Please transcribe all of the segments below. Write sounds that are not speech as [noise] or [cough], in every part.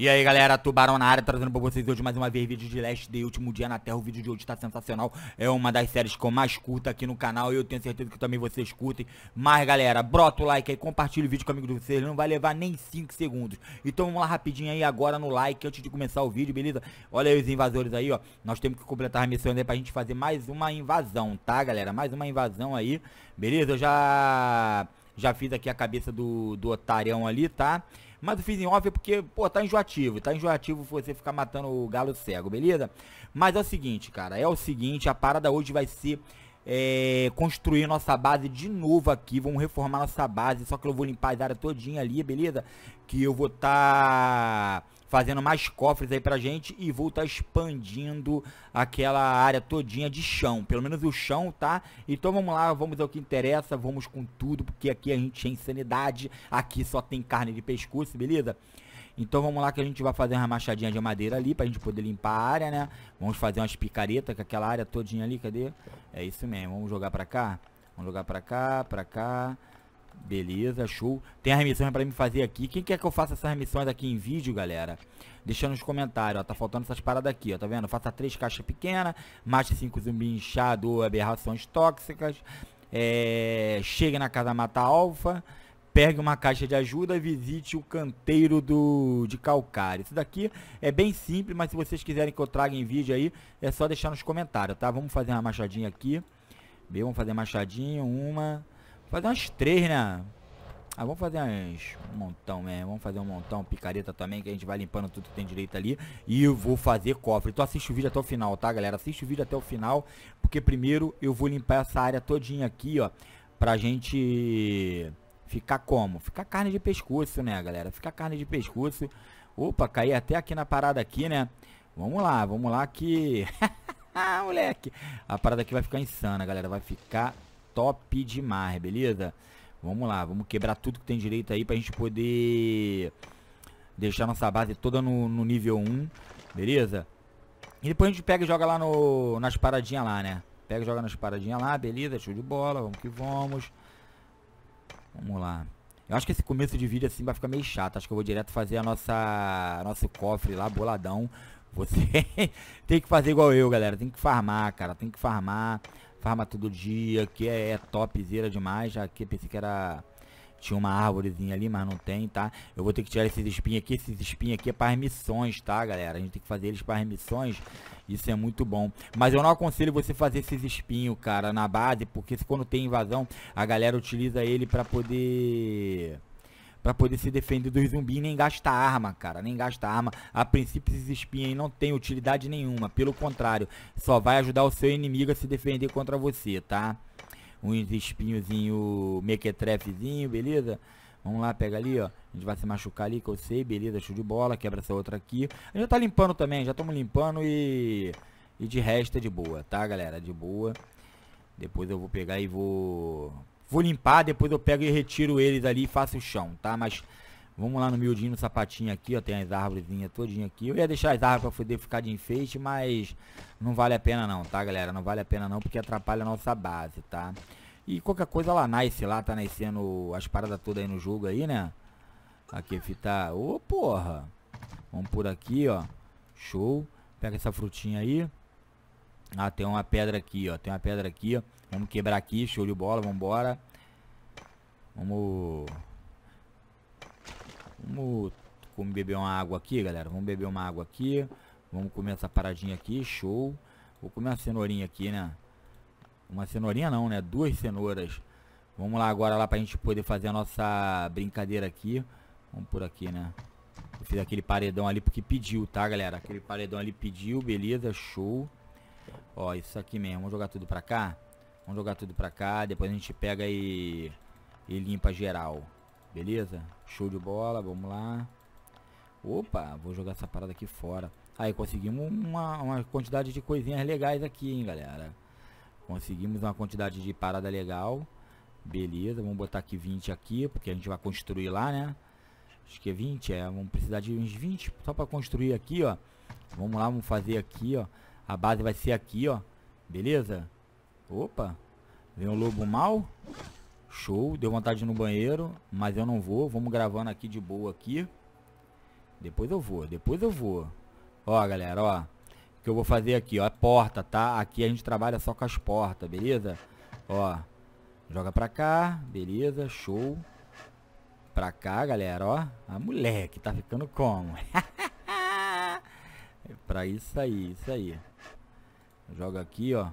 E aí galera, Tubarão na área, trazendo pra vocês hoje mais uma vez vídeo de Last Day, último dia na Terra, o vídeo de hoje tá sensacional, é uma das séries que eu mais curto aqui no canal e eu tenho certeza que também vocês curtem, mas galera, brota o like aí, compartilha o vídeo com amigos de vocês, não vai levar nem 5 segundos, então vamos lá rapidinho aí agora no like antes de começar o vídeo, beleza? Olha aí os invasores aí ó, nós temos que completar a missões aí pra gente fazer mais uma invasão, tá galera? Mais uma invasão aí, beleza? Eu já, já fiz aqui a cabeça do, do otarião ali, tá? Tá? Mas eu fiz em off é porque, pô, tá enjoativo. Tá enjoativo você ficar matando o galo cego, beleza? Mas é o seguinte, cara. É o seguinte, a parada hoje vai ser... É, construir nossa base de novo aqui, vamos reformar nossa base, só que eu vou limpar as áreas todinha ali, beleza? Que eu vou tá fazendo mais cofres aí pra gente e vou estar tá expandindo aquela área todinha de chão, pelo menos o chão, tá? Então vamos lá, vamos ao que interessa, vamos com tudo, porque aqui a gente é insanidade, aqui só tem carne de pescoço, beleza? Então vamos lá que a gente vai fazer uma machadinha de madeira ali pra gente poder limpar a área, né? Vamos fazer umas picaretas com aquela área todinha ali, cadê? É isso mesmo, vamos jogar pra cá? Vamos jogar pra cá, pra cá, Beleza, show. Tem as remissões para me fazer aqui. Quem quer que eu faça essas remissões aqui em vídeo, galera? Deixa nos comentários, ó. Tá faltando essas paradas aqui, ó. Tá vendo? Faça três caixas pequenas, mate cinco zumbi inchado aberrações tóxicas. É... Chegue na casa mata alfa. Pegue uma caixa de ajuda e visite o canteiro do de calcário. Isso daqui é bem simples, mas se vocês quiserem que eu traga em vídeo aí, é só deixar nos comentários, tá? Vamos fazer uma machadinha aqui. Bem, vamos fazer machadinha. Uma, Fazer umas três, né? Ah, vamos fazer uns um montão, né? Vamos fazer um montão, picareta também, que a gente vai limpando tudo que tem direito ali. E eu vou fazer cofre. Então assiste o vídeo até o final, tá, galera? Assiste o vídeo até o final, porque primeiro eu vou limpar essa área todinha aqui, ó. Pra gente ficar como? Ficar carne de pescoço, né, galera? Ficar carne de pescoço. Opa, caí até aqui na parada aqui, né? Vamos lá, vamos lá que... [laughs] Ah, moleque! A parada aqui vai ficar insana, galera. Vai ficar top demais, beleza? Vamos lá, vamos quebrar tudo que tem direito aí pra gente poder deixar nossa base toda no, no nível 1, beleza? E depois a gente pega e joga lá no, nas paradinhas lá, né? Pega e joga nas paradinhas lá, beleza, show de bola, vamos que vamos. Vamos lá. Eu acho que esse começo de vídeo assim vai ficar meio chato. Acho que eu vou direto fazer a nossa nosso cofre lá, boladão. Você [laughs] tem que fazer igual eu, galera. Tem que farmar, cara. Tem que farmar farma todo dia que é, é topzera demais. Aqui pensei que era. Tinha uma árvorezinha ali, mas não tem, tá? Eu vou ter que tirar esses espinhos aqui. Esses espinhos aqui é para as missões, tá, galera? A gente tem que fazer eles para as missões. Isso é muito bom. Mas eu não aconselho você fazer esses espinhos, cara, na base. Porque quando tem invasão, a galera utiliza ele para poder para poder se defender dos zumbis, nem gasta arma, cara, nem gasta arma. A princípio esses espinhos não tem utilidade nenhuma, pelo contrário, só vai ajudar o seu inimigo a se defender contra você, tá? Uns espinhozinho mequetrefezinho, beleza? Vamos lá, pega ali, ó. A gente vai se machucar ali, que eu sei, beleza, show de bola, quebra essa outra aqui. A gente tá limpando também, já estamos limpando e... E de resto é de boa, tá, galera? De boa. Depois eu vou pegar e vou Vou limpar, depois eu pego e retiro eles ali e faço o chão, tá? Mas vamos lá no miudinho, no sapatinho aqui, ó. Tem as árvorezinhas todinha aqui. Eu ia deixar as árvores pra poder ficar de enfeite, mas não vale a pena não, tá, galera? Não vale a pena não, porque atrapalha a nossa base, tá? E qualquer coisa lá nasce lá, tá nascendo as paradas todas aí no jogo aí, né? Aqui, fita... Ô, oh, porra! Vamos por aqui, ó. Show. Pega essa frutinha aí. Ah, tem uma pedra aqui, ó. Tem uma pedra aqui, ó. Vamos quebrar aqui, show de bola, vambora. Vamos... Vamos, vamos beber uma água aqui, galera. Vamos beber uma água aqui. Vamos comer essa paradinha aqui, show. Vou comer uma cenourinha aqui, né? Uma cenourinha não, né? Duas cenouras. Vamos lá agora lá pra gente poder fazer a nossa brincadeira aqui. Vamos por aqui, né? Eu fiz aquele paredão ali porque pediu, tá, galera? Aquele paredão ali pediu, beleza, show. Ó, isso aqui mesmo. Vamos jogar tudo pra cá? Vamos jogar tudo pra cá. Depois a gente pega e, e limpa geral. Beleza? Show de bola. Vamos lá. Opa, vou jogar essa parada aqui fora. Aí, conseguimos uma, uma quantidade de coisinhas legais aqui, hein, galera. Conseguimos uma quantidade de parada legal. Beleza, vamos botar aqui 20 aqui, porque a gente vai construir lá, né? Acho que é 20, é, vamos precisar de uns 20 só para construir aqui, ó. Vamos lá, vamos fazer aqui, ó. A base vai ser aqui, ó. Beleza? Opa. Vem um lobo mal. Show. Deu vontade no banheiro. Mas eu não vou. Vamos gravando aqui de boa aqui. Depois eu vou. Depois eu vou. Ó, galera, ó. O que eu vou fazer aqui, ó. É porta, tá? Aqui a gente trabalha só com as portas, beleza? Ó. Joga pra cá. Beleza. Show. Pra cá, galera, ó. A ah, moleque tá ficando como? [laughs] Pra isso aí, isso aí. Joga aqui, ó.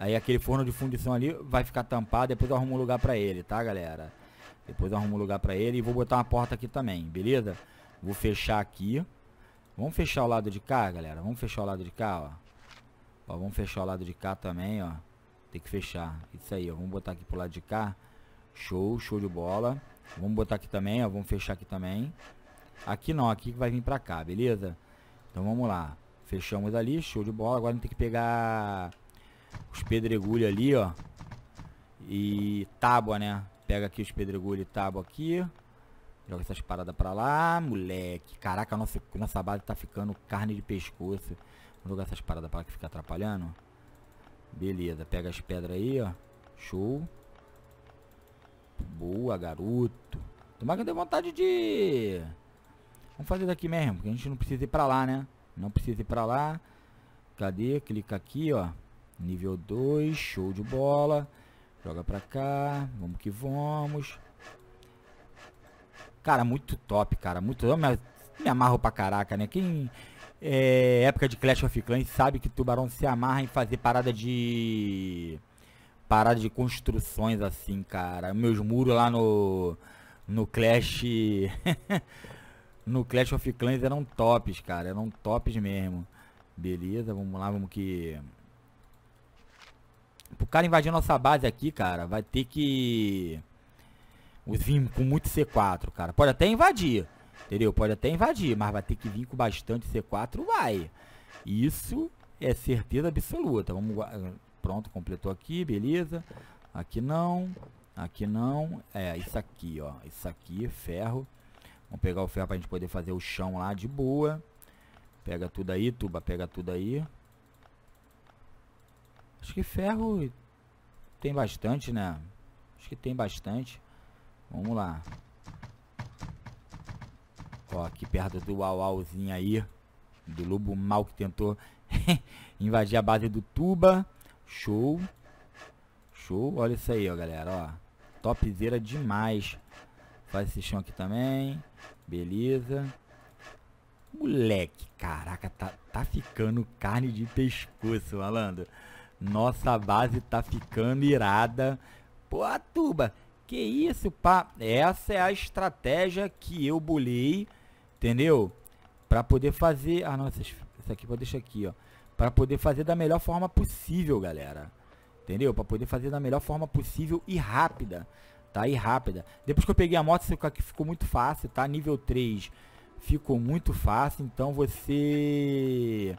Aí aquele forno de fundição ali vai ficar tampado, depois eu arrumo um lugar pra ele, tá, galera? Depois eu arrumo um lugar pra ele e vou botar uma porta aqui também, beleza? Vou fechar aqui. Vamos fechar o lado de cá, galera? Vamos fechar o lado de cá, ó. ó vamos fechar o lado de cá também, ó. Tem que fechar. Isso aí, ó. Vamos botar aqui pro lado de cá. Show, show de bola. Vamos botar aqui também, ó. Vamos fechar aqui também. Aqui não, aqui vai vir pra cá, beleza? Então vamos lá. Fechamos ali, show de bola. Agora a gente tem que pegar os pedregulhos ali, ó. E tábua, né? Pega aqui os pedregulhos e tábua aqui. Joga essas paradas pra lá, moleque. Caraca, nossa, nossa base tá ficando carne de pescoço. vamos jogar essas paradas pra lá que fica atrapalhando. Beleza, pega as pedras aí, ó. Show. Boa, garoto. Tomara que eu dê vontade de... Vamos fazer daqui mesmo, porque a gente não precisa ir pra lá, né? Não precisa ir para lá. Cadê? Clica aqui, ó. Nível 2, show de bola. Joga para cá. Vamos que vamos. Cara, muito top, cara. Muito top. Me, me amarro pra caraca, né? Quem é época de Clash of Clans sabe que Tubarão se amarra em fazer parada de... Parada de construções assim, cara. Meus muros lá no... No Clash... [laughs] no Clash of Clans eram tops, cara. Eram tops mesmo. Beleza, vamos lá, vamos que... Pro cara invadir nossa base aqui, cara, vai ter que... Vir com muito C4, cara. Pode até invadir, entendeu? Pode até invadir, mas vai ter que vir com bastante C4, vai. Isso é certeza absoluta. Vamos... Pronto, completou aqui, beleza. Aqui não, aqui não. É, isso aqui, ó. Isso aqui, ferro. Vamos pegar o ferro pra gente poder fazer o chão lá de boa. Pega tudo aí, tuba, pega tudo aí. Acho que ferro tem bastante, né? Acho que tem bastante. Vamos lá. Ó, aqui perto do uauzinho aí. Do lobo mal que tentou [laughs] invadir a base do tuba. Show. Show. Olha isso aí, ó, galera. Ó, topzera demais. Faz esse chão aqui também. Beleza. Moleque, caraca, tá, tá ficando carne de pescoço, malandro. Nossa base tá ficando irada. Pô, Atuba, que isso, pá? Essa é a estratégia que eu bolei, entendeu? Pra poder fazer... Ah, nossa, isso aqui vou deixar aqui, ó. Pra poder fazer da melhor forma possível, galera. Entendeu? Pra poder fazer da melhor forma possível e rápida tá? E rápida. Depois que eu peguei a moto, ficou muito fácil, tá? Nível 3 ficou muito fácil, então você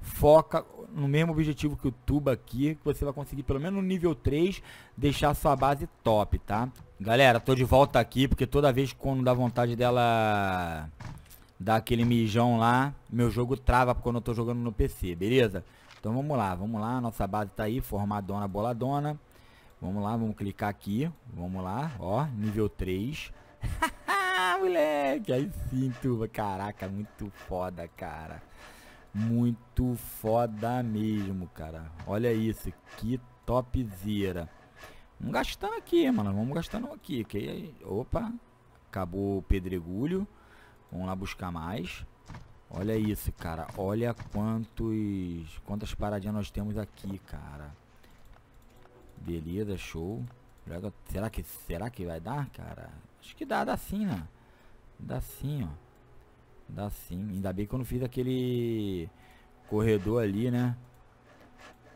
foca no mesmo objetivo que o tuba aqui, que você vai conseguir pelo menos no nível 3 deixar sua base top, tá? Galera, tô de volta aqui porque toda vez quando dá vontade dela dar aquele mijão lá, meu jogo trava quando eu tô jogando no PC, beleza? Então vamos lá, vamos lá, nossa base tá aí, formadona, boladona. Vamos lá, vamos clicar aqui. Vamos lá, ó, nível 3. [laughs] moleque, aí sim, turma. Caraca, muito foda, cara. Muito foda mesmo, cara. Olha isso, que topzera. Vamos gastando aqui, mano. Vamos gastando aqui, ok? Opa, acabou o pedregulho. Vamos lá buscar mais. Olha isso, cara. Olha quantos, quantas paradinhas nós temos aqui, cara. Beleza, show. Joga, será que será que vai dar, cara? Acho que dá, dá sim, né? Dá sim, ó. Dá sim. Ainda bem que eu não fiz aquele corredor ali, né?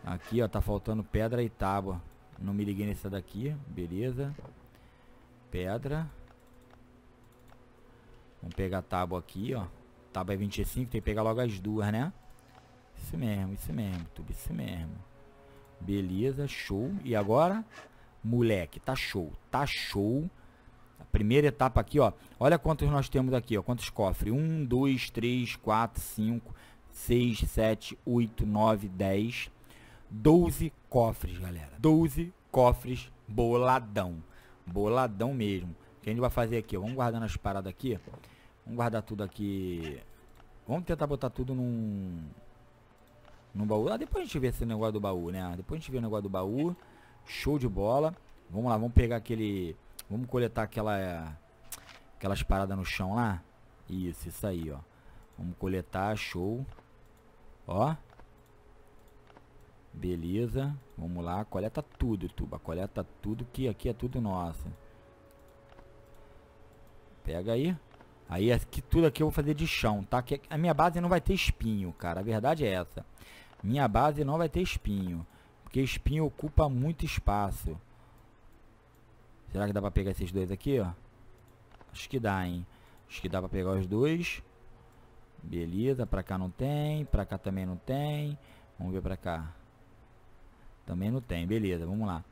Aqui, ó, tá faltando pedra e tábua. Não me liguei nessa daqui, beleza. Pedra. Vamos pegar a tábua aqui, ó. Tábua é 25, tem que pegar logo as duas, né? Isso mesmo, isso mesmo, tudo isso mesmo. Beleza, show. E agora, moleque, tá show, tá show. A primeira etapa aqui, ó. Olha quantos nós temos aqui, ó. Quantos cofres? 1, 2, 3, 4, 5, 6, 7, 8, 9, 10. 12 cofres, galera. 12 cofres boladão. Boladão mesmo. O que a gente vai fazer aqui? Ó. Vamos guardando as paradas aqui. Vamos guardar tudo aqui. Vamos tentar botar tudo num no baú. Ah, depois a gente vê esse negócio do baú, né? Depois a gente vê o negócio do baú. Show de bola. Vamos lá, vamos pegar aquele... Vamos coletar aquela... Aquelas paradas no chão lá. Isso, isso aí, ó. Vamos coletar, show. Ó. Beleza. Vamos lá, coleta tudo, Tuba. Coleta tudo, que aqui é tudo nosso. Pega aí. Aí aqui, é tudo aqui eu vou fazer de chão, tá? Que a minha base não vai ter espinho, cara. A verdade é essa. Minha base não vai ter espinho. Porque espinho ocupa muito espaço. Será que dá pra pegar esses dois aqui, ó? Acho que dá, hein? Acho que dá pra pegar os dois. Beleza, pra cá não tem. Pra cá também não tem. Vamos ver pra cá. Também não tem, beleza, vamos lá.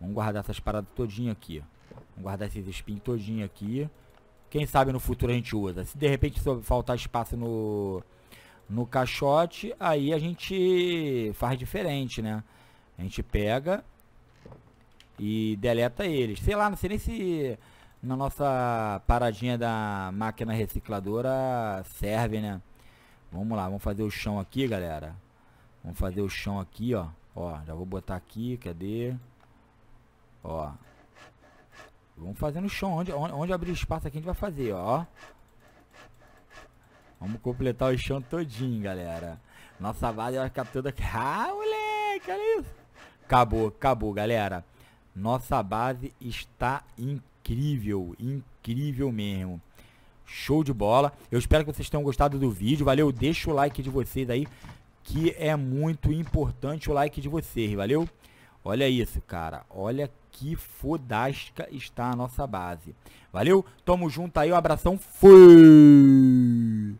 Vamos guardar essas paradas todinha aqui. Vamos guardar esses espinhos todinho aqui. Quem sabe no futuro a gente usa. Se de repente faltar espaço no, no caixote, aí a gente faz diferente, né? A gente pega e deleta eles. Sei lá, não sei nem se na nossa paradinha da máquina recicladora serve, né? Vamos lá, vamos fazer o chão aqui, galera. Vamos fazer o chão aqui, ó. Ó, já vou botar aqui, cadê? Ó, Vamos fazendo chão. Onde, onde, onde abrir espaço aqui a gente vai fazer, ó. Vamos completar o chão todinho, galera. Nossa base vai ficar toda... [laughs] Ah, moleque, olha isso. Acabou, acabou, galera. Nossa base está incrível, incrível mesmo. Show de bola. Eu espero que vocês tenham gostado do vídeo. Valeu, deixa o like de vocês aí, que é muito importante o like de vocês, valeu? Olha isso, cara. Olha que fodástica está a nossa base. Valeu? Tamo junto aí, um abração. Fui!